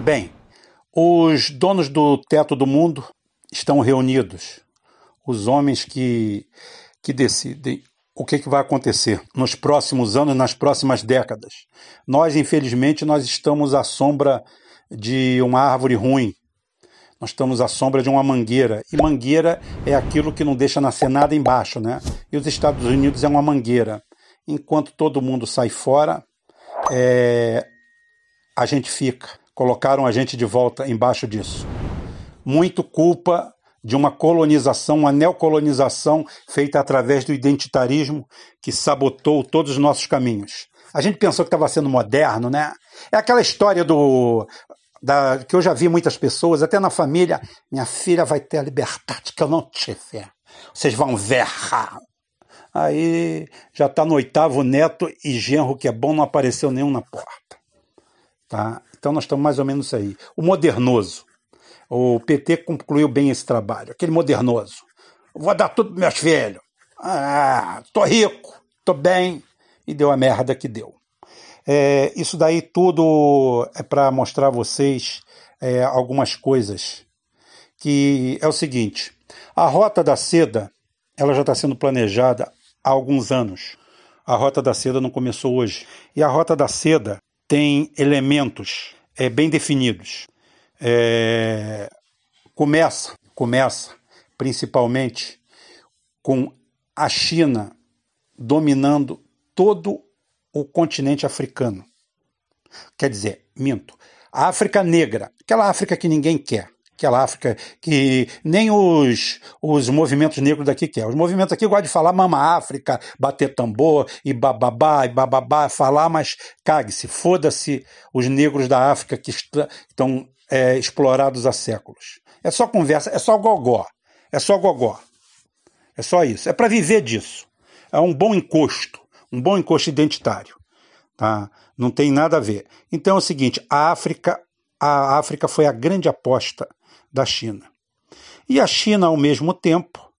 Bem, os donos do teto do mundo estão reunidos. Os homens que, que decidem o que, que vai acontecer nos próximos anos, nas próximas décadas. Nós, infelizmente, nós estamos à sombra de uma árvore ruim. Nós estamos à sombra de uma mangueira. E mangueira é aquilo que não deixa nascer nada embaixo, né? E os Estados Unidos é uma mangueira enquanto todo mundo sai fora, é, a gente fica. Colocaram a gente de volta embaixo disso. Muito culpa de uma colonização, uma neocolonização feita através do identitarismo que sabotou todos os nossos caminhos. A gente pensou que estava sendo moderno, né? É aquela história do da, que eu já vi muitas pessoas, até na família, minha filha vai ter a liberdade que eu não tive. Vocês vão ver. Aí já está no oitavo neto e genro que é bom, não apareceu nenhum na porta. Tá? Então nós estamos mais ou menos aí. O modernoso. O PT concluiu bem esse trabalho. Aquele modernoso. Vou dar tudo para meus filhos. Ah, tô rico, tô bem. E deu a merda que deu. É, isso daí tudo é para mostrar a vocês é, algumas coisas. Que é o seguinte: a rota da seda ela já está sendo planejada há alguns anos. A Rota da Seda não começou hoje. E a Rota da Seda tem elementos é, bem definidos. É, começa, começa principalmente com a China dominando todo o continente africano. Quer dizer, minto, a África negra, aquela África que ninguém quer, aquela África que nem os, os movimentos negros daqui querem. Os movimentos aqui gostam de falar mama África, bater tambor e bababá e bababá, falar, mas cague-se, foda-se os negros da África que estão é, explorados há séculos. É só conversa, é só gogó, é só gogó. É só isso. É para viver disso. É um bom encosto, um bom encosto identitário. Tá? Não tem nada a ver. Então é o seguinte: a África, a África foi a grande aposta da China. E a China, ao mesmo tempo,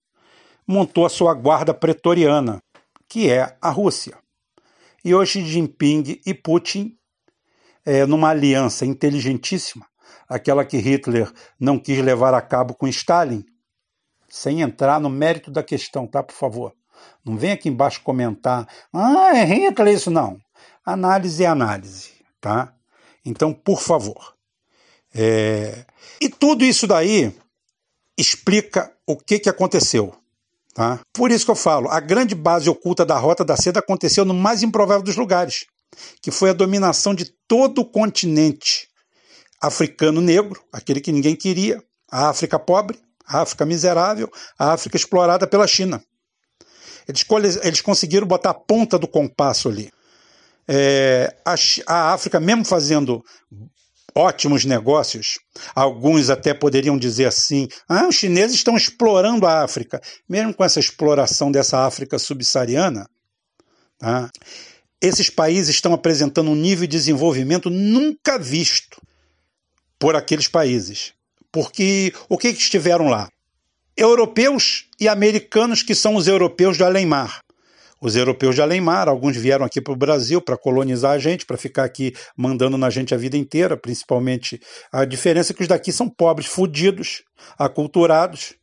montou a sua guarda pretoriana, que é a Rússia. E hoje Jinping e Putin, é, numa aliança inteligentíssima, aquela que Hitler não quis levar a cabo com Stalin, sem entrar no mérito da questão, tá? Por favor. Não vem aqui embaixo comentar, ah, é Hitler isso não. Análise é análise, tá? Então, por favor. É... E tudo isso daí explica o que, que aconteceu. Tá? Por isso que eu falo, a grande base oculta da Rota da Seda aconteceu no mais improvável dos lugares, que foi a dominação de todo o continente africano negro, aquele que ninguém queria, a África pobre, a África miserável, a África explorada pela China. Eles, eles conseguiram botar a ponta do compasso ali. É, a, a África, mesmo fazendo ótimos negócios. Alguns até poderiam dizer assim: ah, os chineses estão explorando a África. Mesmo com essa exploração dessa África subsaariana, tá? esses países estão apresentando um nível de desenvolvimento nunca visto por aqueles países. Porque o que, que estiveram lá? Europeus e americanos que são os europeus do além-mar. Os europeus de Alemar, alguns vieram aqui para o Brasil para colonizar a gente, para ficar aqui mandando na gente a vida inteira, principalmente. A diferença é que os daqui são pobres, fudidos, aculturados,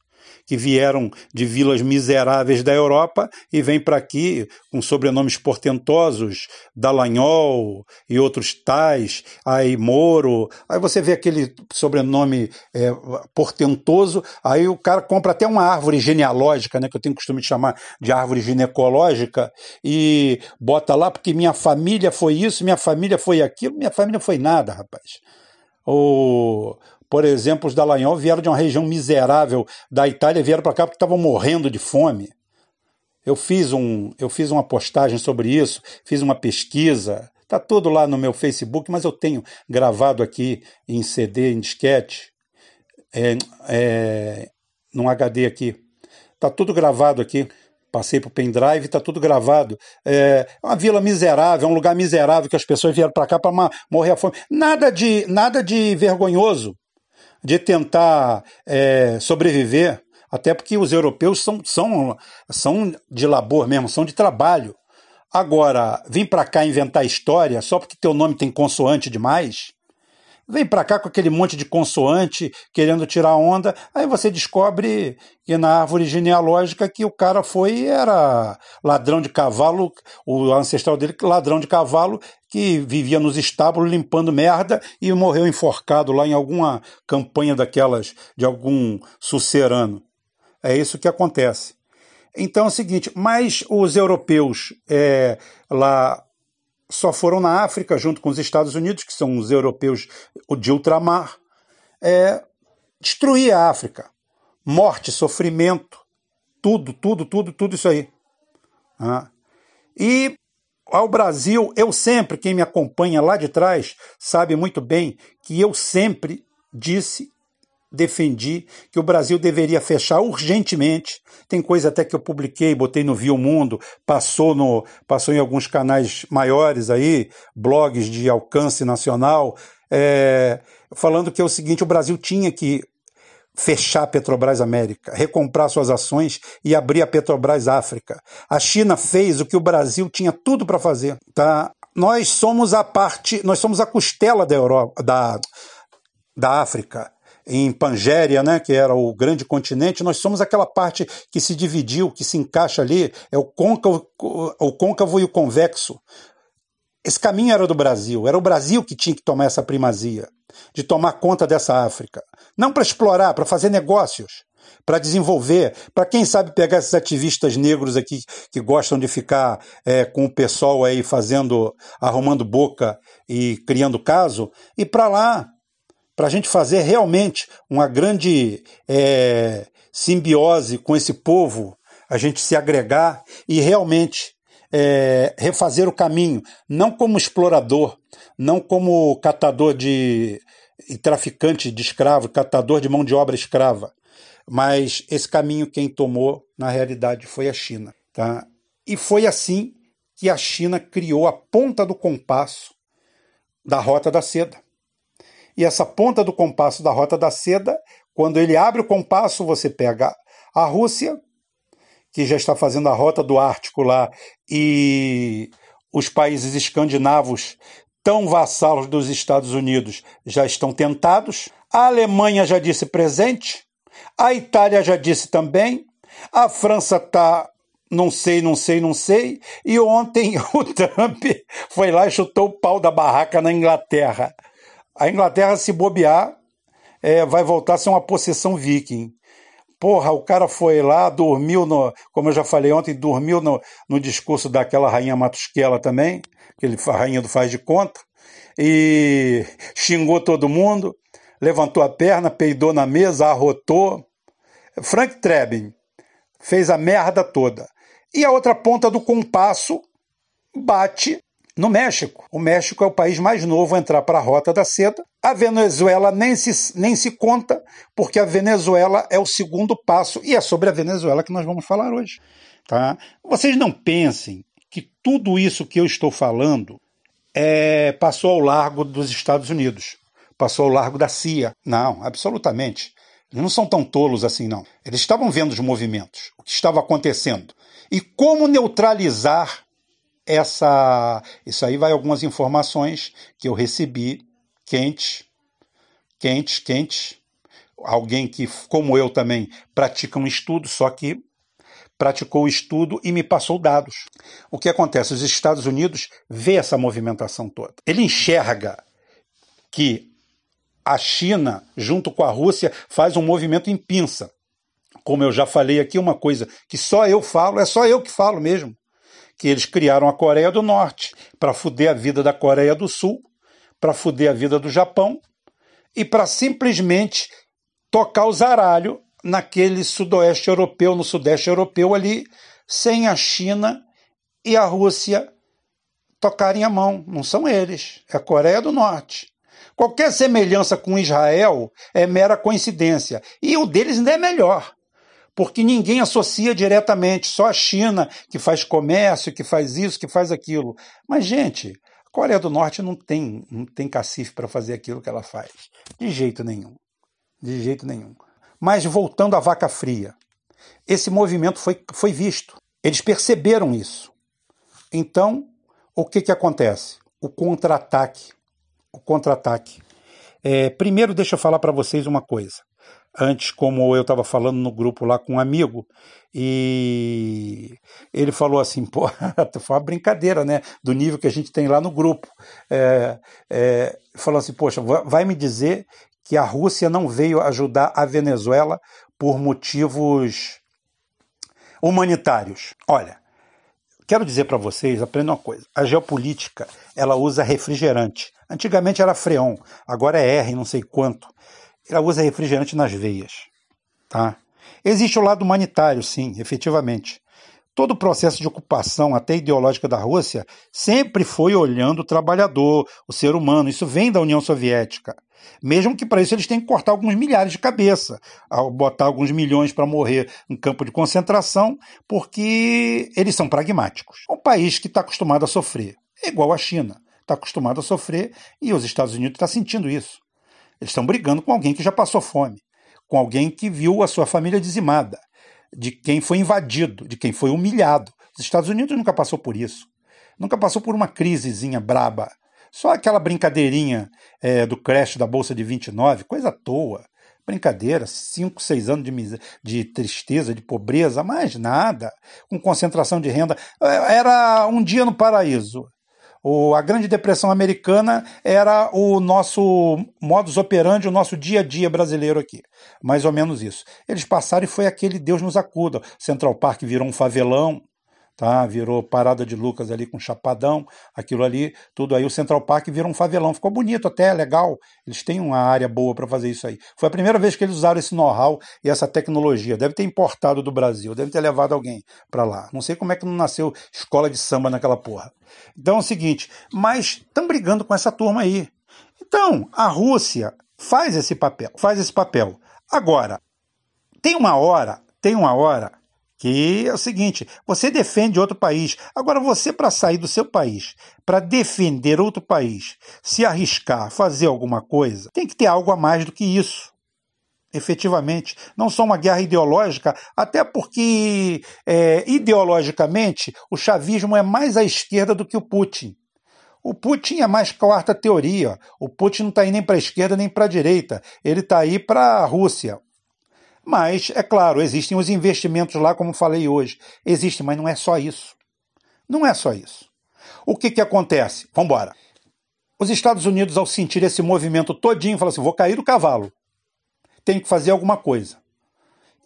que vieram de vilas miseráveis da Europa e vêm para aqui com sobrenomes portentosos, Dallagnol e outros tais, aí Moro. Aí você vê aquele sobrenome é, portentoso, aí o cara compra até uma árvore genealógica, né, que eu tenho costume de chamar de árvore ginecológica, e bota lá porque minha família foi isso, minha família foi aquilo, minha família foi nada, rapaz. O por exemplo, os Dallagnol vieram de uma região miserável da Itália e vieram para cá porque estavam morrendo de fome. Eu fiz, um, eu fiz uma postagem sobre isso, fiz uma pesquisa. Está tudo lá no meu Facebook, mas eu tenho gravado aqui em CD, em disquete, é, é, num HD aqui. Está tudo gravado aqui. Passei para o pendrive, está tudo gravado. É, é uma vila miserável, é um lugar miserável que as pessoas vieram para cá para morrer a fome. Nada de, nada de vergonhoso de tentar é, sobreviver, até porque os europeus são, são, são de labor mesmo, são de trabalho. Agora, vir para cá inventar história só porque teu nome tem consoante demais, Vem para cá com aquele monte de consoante querendo tirar onda. Aí você descobre que na árvore genealógica que o cara foi era ladrão de cavalo, o ancestral dele, ladrão de cavalo, que vivia nos estábulos limpando merda e morreu enforcado lá em alguma campanha daquelas de algum sucerano. É isso que acontece. Então é o seguinte, mas os europeus é, lá só foram na África, junto com os Estados Unidos, que são os europeus de ultramar, é, destruir a África. Morte, sofrimento, tudo, tudo, tudo, tudo isso aí. Ah. E ao Brasil, eu sempre, quem me acompanha lá de trás, sabe muito bem que eu sempre disse defendi que o Brasil deveria fechar urgentemente. Tem coisa até que eu publiquei, botei no Viu Mundo, passou no passou em alguns canais maiores aí, blogs de alcance nacional, é, falando que é o seguinte: o Brasil tinha que fechar a Petrobras América, recomprar suas ações e abrir a Petrobras África. A China fez o que o Brasil tinha tudo para fazer, tá? Nós somos a parte, nós somos a costela da Europa, da da África em Pangéria, né, que era o grande continente, nós somos aquela parte que se dividiu, que se encaixa ali, é o côncavo, o côncavo e o convexo. Esse caminho era do Brasil, era o Brasil que tinha que tomar essa primazia, de tomar conta dessa África. Não para explorar, para fazer negócios, para desenvolver, para quem sabe pegar esses ativistas negros aqui que gostam de ficar é, com o pessoal aí fazendo, arrumando boca e criando caso, e para lá para a gente fazer realmente uma grande é, simbiose com esse povo, a gente se agregar e realmente é, refazer o caminho, não como explorador, não como catador de e traficante de escravo, catador de mão de obra escrava, mas esse caminho quem tomou na realidade foi a China, tá? E foi assim que a China criou a ponta do compasso da rota da seda e essa ponta do compasso da Rota da Seda, quando ele abre o compasso, você pega a Rússia, que já está fazendo a Rota do Ártico lá, e os países escandinavos, tão vassalos dos Estados Unidos, já estão tentados. A Alemanha já disse presente, a Itália já disse também, a França está não sei, não sei, não sei. E ontem o Trump foi lá e chutou o pau da barraca na Inglaterra. A Inglaterra, se bobear, é, vai voltar a ser uma possessão viking. Porra, o cara foi lá, dormiu no. Como eu já falei ontem, dormiu no, no discurso daquela rainha Matusquela também, aquele rainha do faz de conta, e xingou todo mundo, levantou a perna, peidou na mesa, arrotou. Frank Trebin fez a merda toda. E a outra ponta do compasso bate no México, o México é o país mais novo a entrar para a Rota da Seda. A Venezuela nem se, nem se conta, porque a Venezuela é o segundo passo, e é sobre a Venezuela que nós vamos falar hoje. Tá? Vocês não pensem que tudo isso que eu estou falando é, passou ao largo dos Estados Unidos, passou ao largo da CIA. Não, absolutamente. Eles não são tão tolos assim, não. Eles estavam vendo os movimentos, o que estava acontecendo. E como neutralizar essa isso aí vai algumas informações que eu recebi quentes quentes quentes alguém que como eu também pratica um estudo só que praticou o estudo e me passou dados o que acontece os Estados Unidos vê essa movimentação toda ele enxerga que a China junto com a Rússia faz um movimento em pinça como eu já falei aqui uma coisa que só eu falo é só eu que falo mesmo que eles criaram a Coreia do Norte para fuder a vida da Coreia do Sul, para fuder a vida do Japão e para simplesmente tocar o zaralho naquele sudoeste europeu, no sudeste europeu ali, sem a China e a Rússia tocarem a mão. Não são eles, é a Coreia do Norte. Qualquer semelhança com Israel é mera coincidência. E o deles ainda é melhor porque ninguém associa diretamente, só a China que faz comércio, que faz isso, que faz aquilo. Mas, gente, a Coreia do Norte não tem, não tem cacife para fazer aquilo que ela faz. De jeito nenhum. De jeito nenhum. Mas voltando à vaca fria, esse movimento foi, foi visto. Eles perceberam isso. Então, o que, que acontece? O contra-ataque. O contra-ataque. É, primeiro, deixa eu falar para vocês uma coisa antes, como eu estava falando no grupo lá com um amigo, e ele falou assim: pô, foi uma brincadeira, né? Do nível que a gente tem lá no grupo. É, é, falou assim: poxa, vai me dizer que a Rússia não veio ajudar a Venezuela por motivos humanitários. Olha, quero dizer para vocês, aprenda uma coisa. A geopolítica, ela usa refrigerante. Antigamente era freon, agora é R, não sei quanto ela usa refrigerante nas veias. Tá? Existe o lado humanitário, sim, efetivamente. Todo o processo de ocupação, até ideológica, da Rússia sempre foi olhando o trabalhador, o ser humano. Isso vem da União Soviética. Mesmo que para isso eles tenham que cortar alguns milhares de cabeça, botar alguns milhões para morrer em campo de concentração, porque eles são pragmáticos. um país que está acostumado a sofrer, é igual a China, está acostumado a sofrer e os Estados Unidos estão tá sentindo isso. Eles estão brigando com alguém que já passou fome, com alguém que viu a sua família dizimada, de quem foi invadido, de quem foi humilhado. Os Estados Unidos nunca passou por isso. Nunca passou por uma crisezinha braba. Só aquela brincadeirinha é, do Crash da Bolsa de 29, coisa à toa. Brincadeira, cinco, seis anos de, de tristeza, de pobreza, mais nada. Com concentração de renda. É, era um dia no paraíso. O, a Grande Depressão Americana era o nosso modus operandi, o nosso dia a dia brasileiro aqui. Mais ou menos isso. Eles passaram e foi aquele Deus nos acuda. Central Park virou um favelão tá? Virou Parada de Lucas ali com Chapadão, aquilo ali, tudo aí. O Central Park virou um favelão. Ficou bonito até, legal. Eles têm uma área boa para fazer isso aí. Foi a primeira vez que eles usaram esse know-how e essa tecnologia. Deve ter importado do Brasil, deve ter levado alguém para lá. Não sei como é que não nasceu escola de samba naquela porra. Então é o seguinte, mas estão brigando com essa turma aí. Então, a Rússia faz esse papel, faz esse papel. Agora, tem uma hora, tem uma hora que é o seguinte: você defende outro país. Agora, você, para sair do seu país, para defender outro país, se arriscar, fazer alguma coisa, tem que ter algo a mais do que isso. Efetivamente, não só uma guerra ideológica, até porque é, ideologicamente o chavismo é mais à esquerda do que o Putin. O Putin é mais quarta teoria. O Putin não está aí nem para a esquerda nem para a direita. Ele está aí para a Rússia. Mas, é claro, existem os investimentos lá, como falei hoje. existem mas não é só isso. Não é só isso. O que, que acontece? Vamos embora. Os Estados Unidos, ao sentir esse movimento todinho, falam assim: vou cair do cavalo. Tenho que fazer alguma coisa.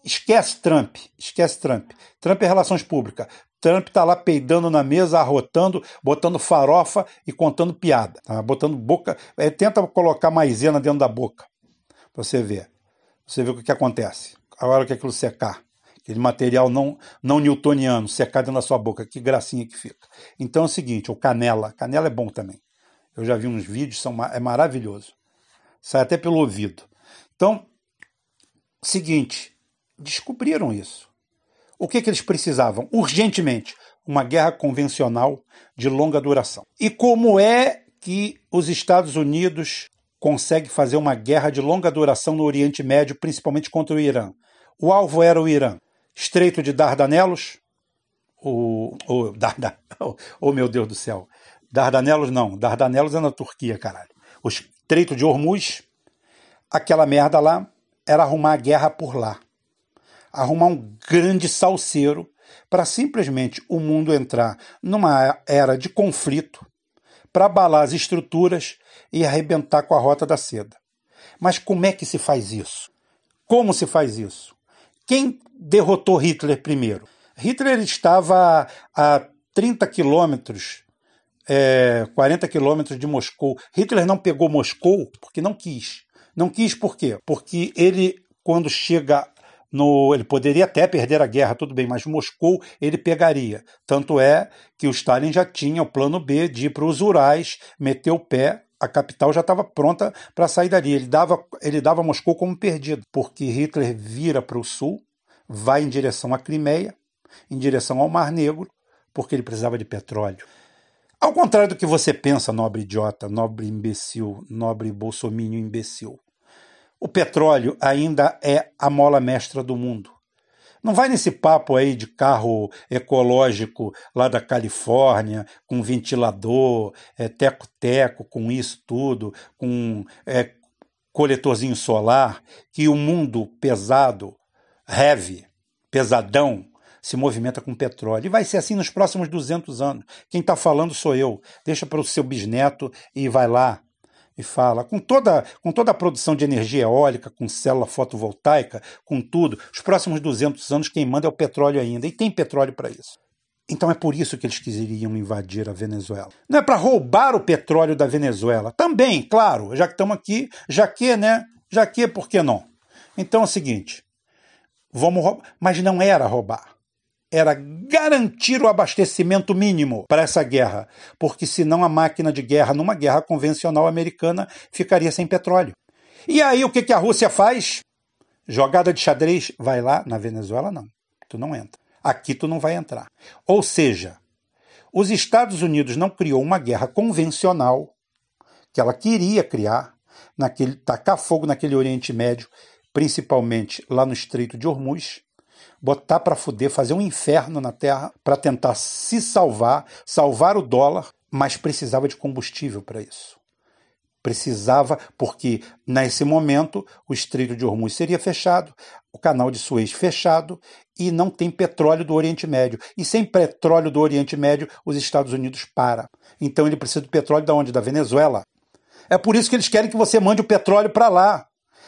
Esquece Trump, esquece Trump. Trump é relações públicas. Trump está lá peidando na mesa, arrotando, botando farofa e contando piada. Tá? Botando boca. É, tenta colocar maisena dentro da boca. Pra você ver. Você vê o que acontece. A hora que aquilo secar, aquele material não, não newtoniano secar dentro da sua boca, que gracinha que fica. Então é o seguinte, o canela. Canela é bom também. Eu já vi uns vídeos, são, é maravilhoso. Sai até pelo ouvido. Então, seguinte, descobriram isso. O que, que eles precisavam? Urgentemente, uma guerra convencional de longa duração. E como é que os Estados Unidos consegue fazer uma guerra de longa duração no Oriente Médio, principalmente contra o Irã. O alvo era o Irã. Estreito de Dardanelos, o, o oh, oh, meu Deus do céu, Dardanelos não, Dardanelos é na Turquia, caralho. O Estreito de Hormuz, aquela merda lá, era arrumar a guerra por lá. Arrumar um grande salseiro para simplesmente o mundo entrar numa era de conflito, para abalar as estruturas, e arrebentar com a rota da seda. Mas como é que se faz isso? Como se faz isso? Quem derrotou Hitler primeiro? Hitler estava a 30 quilômetros, é, 40 quilômetros de Moscou. Hitler não pegou Moscou porque não quis. Não quis por quê? Porque ele, quando chega no, ele poderia até perder a guerra, tudo bem, mas Moscou ele pegaria. Tanto é que o Stalin já tinha o plano B de ir para os Urais, meter o pé a capital já estava pronta para sair dali. Ele dava, ele dava Moscou como perdido, porque Hitler vira para o sul, vai em direção à Crimeia, em direção ao Mar Negro, porque ele precisava de petróleo. Ao contrário do que você pensa, nobre idiota, nobre imbecil, nobre bolsominho imbecil, o petróleo ainda é a mola mestra do mundo. Não vai nesse papo aí de carro ecológico lá da Califórnia, com ventilador, é, teco-teco, com isso tudo, com é, coletorzinho solar, que o mundo pesado, heavy, pesadão, se movimenta com petróleo. E vai ser assim nos próximos 200 anos. Quem está falando sou eu. Deixa para o seu bisneto e vai lá e fala, com toda, com toda a produção de energia eólica, com célula fotovoltaica, com tudo, os próximos 200 anos quem manda é o petróleo ainda, e tem petróleo para isso. Então é por isso que eles queriam invadir a Venezuela. Não é para roubar o petróleo da Venezuela. Também, claro, já que estamos aqui, já que, né? Já que, por que não? Então é o seguinte, vamos roubar. Mas não era roubar era garantir o abastecimento mínimo para essa guerra, porque senão a máquina de guerra numa guerra convencional americana ficaria sem petróleo. E aí o que, que a Rússia faz? Jogada de xadrez, vai lá na Venezuela não, tu não entra. Aqui tu não vai entrar. Ou seja, os Estados Unidos não criou uma guerra convencional que ela queria criar, naquele tacar fogo naquele Oriente Médio, principalmente lá no Estreito de Hormuz, botar para fuder, fazer um inferno na Terra para tentar se salvar, salvar o dólar, mas precisava de combustível para isso. Precisava, porque nesse momento o Estreito de Hormuz seria fechado, o canal de Suez fechado e não tem petróleo do Oriente Médio. E sem petróleo do Oriente Médio, os Estados Unidos para. Então ele precisa do petróleo da onde? Da Venezuela. É por isso que eles querem que você mande o petróleo para lá.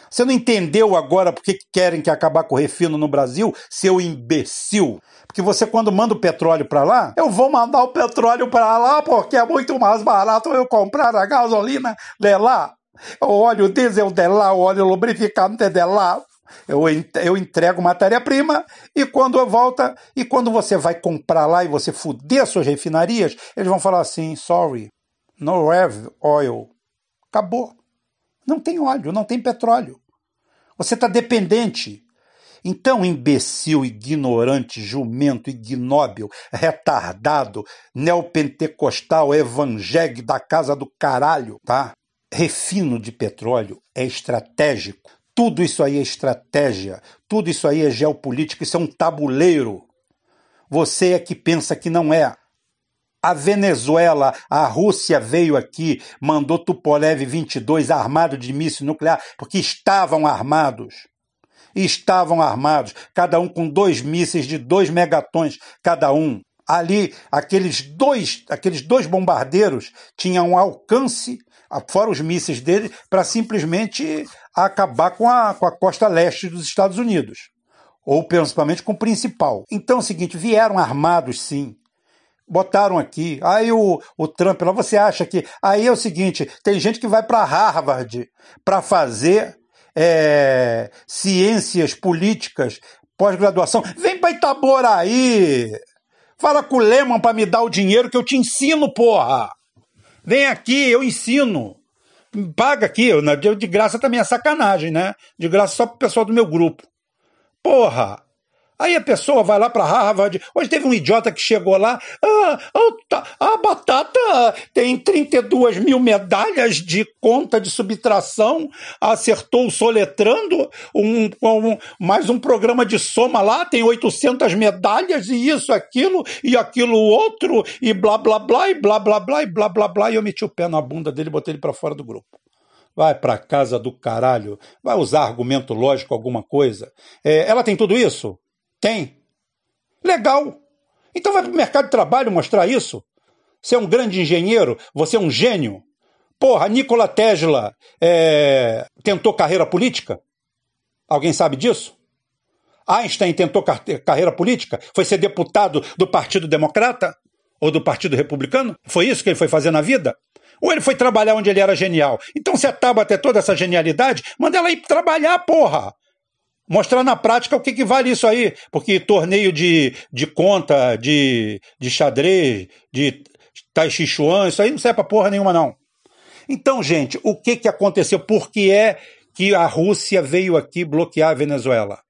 Você não entendeu agora por que querem que acabar com o refino no Brasil, seu imbecil? Porque você, quando manda o petróleo para lá, eu vou mandar o petróleo para lá porque é muito mais barato eu comprar a gasolina de lá. O óleo diesel de lá, o óleo lubrificante de lá. Eu, eu entrego matéria-prima e quando eu volta, e quando você vai comprar lá e você fuder suas refinarias, eles vão falar assim: sorry, no have oil. Acabou. Não tem óleo, não tem petróleo. Você está dependente. Então, imbecil, ignorante, jumento, ignóbil, retardado, neopentecostal, evangélico da casa do caralho, tá? Refino de petróleo é estratégico. Tudo isso aí é estratégia, tudo isso aí é geopolítica, isso é um tabuleiro. Você é que pensa que não é. A Venezuela, a Rússia veio aqui, mandou Tupolev 22 armado de míssil nuclear, porque estavam armados. Estavam armados, cada um com dois mísseis de dois megatons cada um. Ali, aqueles dois, aqueles dois bombardeiros tinham um alcance, fora os mísseis dele, para simplesmente acabar com a, com a costa leste dos Estados Unidos ou principalmente com o principal. Então é o seguinte, vieram armados sim, botaram aqui. Aí o, o Trump lá, você acha que. Aí é o seguinte: tem gente que vai para Harvard para fazer é, ciências políticas, pós-graduação. Vem para Itaboraí! Fala com o Lehman para me dar o dinheiro que eu te ensino, porra! Vem aqui, eu ensino. Paga aqui, eu, de graça também é sacanagem, né? De graça só pro pessoal do meu grupo. Porra! Aí a pessoa vai lá para Harvard. Hoje teve um idiota que chegou lá. Ah, ah tá, a batata tem 32 mil medalhas de conta de subtração. Acertou soletrando um, um, mais um programa de soma lá. Tem 800 medalhas e isso, aquilo e aquilo outro. E blá, blá, blá, e blá, blá, blá, e blá, blá, blá. E eu meti o pé na bunda dele e botei ele para fora do grupo. Vai para casa do caralho. Vai usar argumento lógico, alguma coisa. É, ela tem tudo isso? Tem. Legal. Então vai para o mercado de trabalho mostrar isso. Você é um grande engenheiro, você é um gênio. Porra, Nikola Tesla é, tentou carreira política? Alguém sabe disso? Einstein tentou car carreira política? Foi ser deputado do Partido Democrata? Ou do Partido Republicano? Foi isso que ele foi fazer na vida? Ou ele foi trabalhar onde ele era genial? Então se a Tabata é toda essa genialidade, manda ela ir trabalhar, porra! mostrar na prática o que, que vale isso aí, porque torneio de, de conta, de, de xadrez, de tai chi chuan, isso aí não serve pra porra nenhuma não. Então, gente, o que, que aconteceu? Por que é que a Rússia veio aqui bloquear a Venezuela?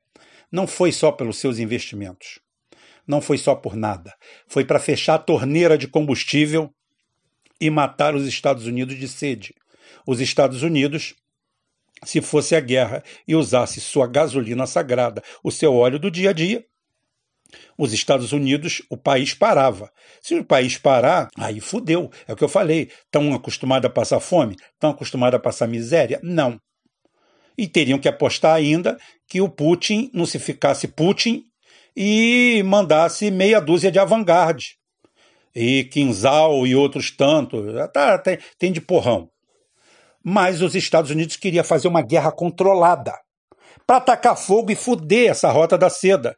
Não foi só pelos seus investimentos. Não foi só por nada. Foi para fechar a torneira de combustível e matar os Estados Unidos de sede. Os Estados Unidos se fosse a guerra e usasse sua gasolina sagrada, o seu óleo do dia a dia, os Estados Unidos, o país parava. Se o país parar, aí fudeu. É o que eu falei. Estão acostumados a passar fome? Estão acostumados a passar miséria? Não. E teriam que apostar ainda que o Putin não se ficasse Putin e mandasse meia dúzia de avant-garde. E Quinzal e outros tantos. Tá, tem de porrão mas os Estados Unidos queria fazer uma guerra controlada para atacar fogo e foder essa rota da seda,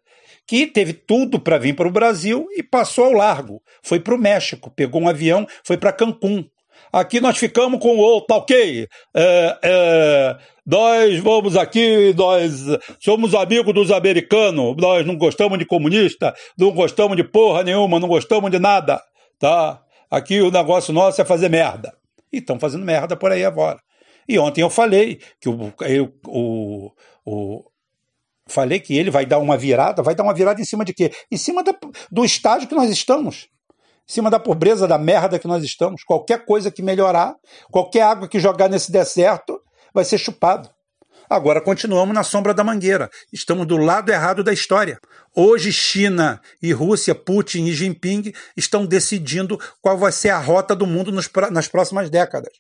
que teve tudo para vir para o Brasil e passou ao largo. Foi para o México, pegou um avião, foi para Cancún. Aqui nós ficamos com o tá ok? É, é, nós vamos aqui, nós somos amigos dos americanos, nós não gostamos de comunista, não gostamos de porra nenhuma, não gostamos de nada, tá? Aqui o negócio nosso é fazer merda e estão fazendo merda por aí agora. E ontem eu falei que o, eu, o, o falei que ele vai dar uma virada, vai dar uma virada em cima de quê? Em cima da, do estágio que nós estamos. Em cima da pobreza, da merda que nós estamos. Qualquer coisa que melhorar, qualquer água que jogar nesse deserto vai ser chupado. Agora continuamos na sombra da mangueira. Estamos do lado errado da história. Hoje, China e Rússia, Putin e Jinping estão decidindo qual vai ser a rota do mundo nos, nas próximas décadas.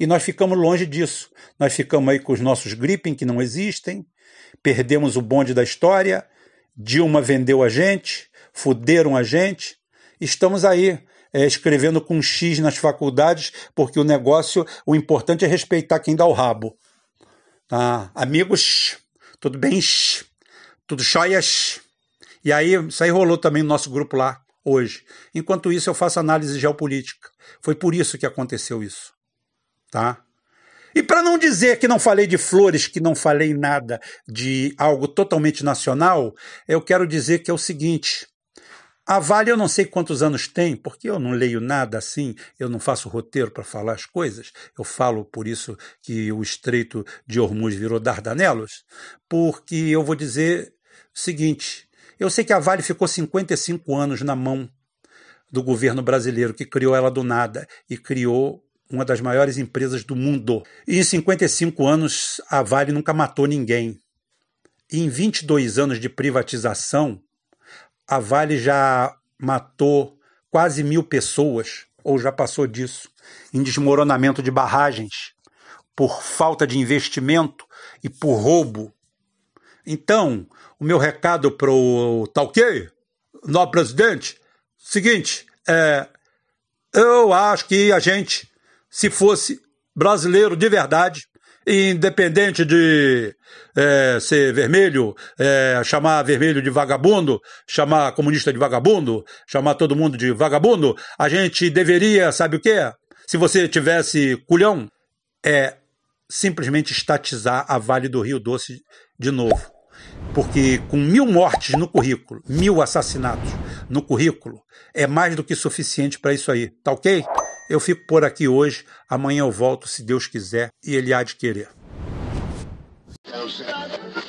E nós ficamos longe disso. Nós ficamos aí com os nossos gripping que não existem, perdemos o bonde da história, Dilma vendeu a gente, fuderam a gente. Estamos aí é, escrevendo com X nas faculdades, porque o negócio, o importante é respeitar quem dá o rabo. Tá? Amigos, tudo bem? Tudo jóias? E aí, isso aí rolou também no nosso grupo lá hoje. Enquanto isso, eu faço análise geopolítica. Foi por isso que aconteceu isso. Tá? E para não dizer que não falei de flores, que não falei nada de algo totalmente nacional, eu quero dizer que é o seguinte: a Vale eu não sei quantos anos tem, porque eu não leio nada assim, eu não faço roteiro para falar as coisas. Eu falo por isso que o Estreito de Hormuz virou Dardanelos, porque eu vou dizer o seguinte: eu sei que a Vale ficou 55 anos na mão do governo brasileiro, que criou ela do nada e criou uma das maiores empresas do mundo. E em 55 anos a Vale nunca matou ninguém. E em 22 anos de privatização, a Vale já matou quase mil pessoas, ou já passou disso, em desmoronamento de barragens, por falta de investimento e por roubo. Então, o meu recado para o Talkei, nobre presidente, seguinte, é, eu acho que a gente, se fosse brasileiro de verdade, independente de é, ser vermelho, é, chamar vermelho de vagabundo, chamar comunista de vagabundo, chamar todo mundo de vagabundo, a gente deveria, sabe o quê? Se você tivesse culhão, é simplesmente estatizar a Vale do Rio Doce de novo. Porque com mil mortes no currículo, mil assassinatos no currículo, é mais do que suficiente para isso aí, tá ok? Eu fico por aqui hoje, amanhã eu volto se Deus quiser e Ele há de querer. É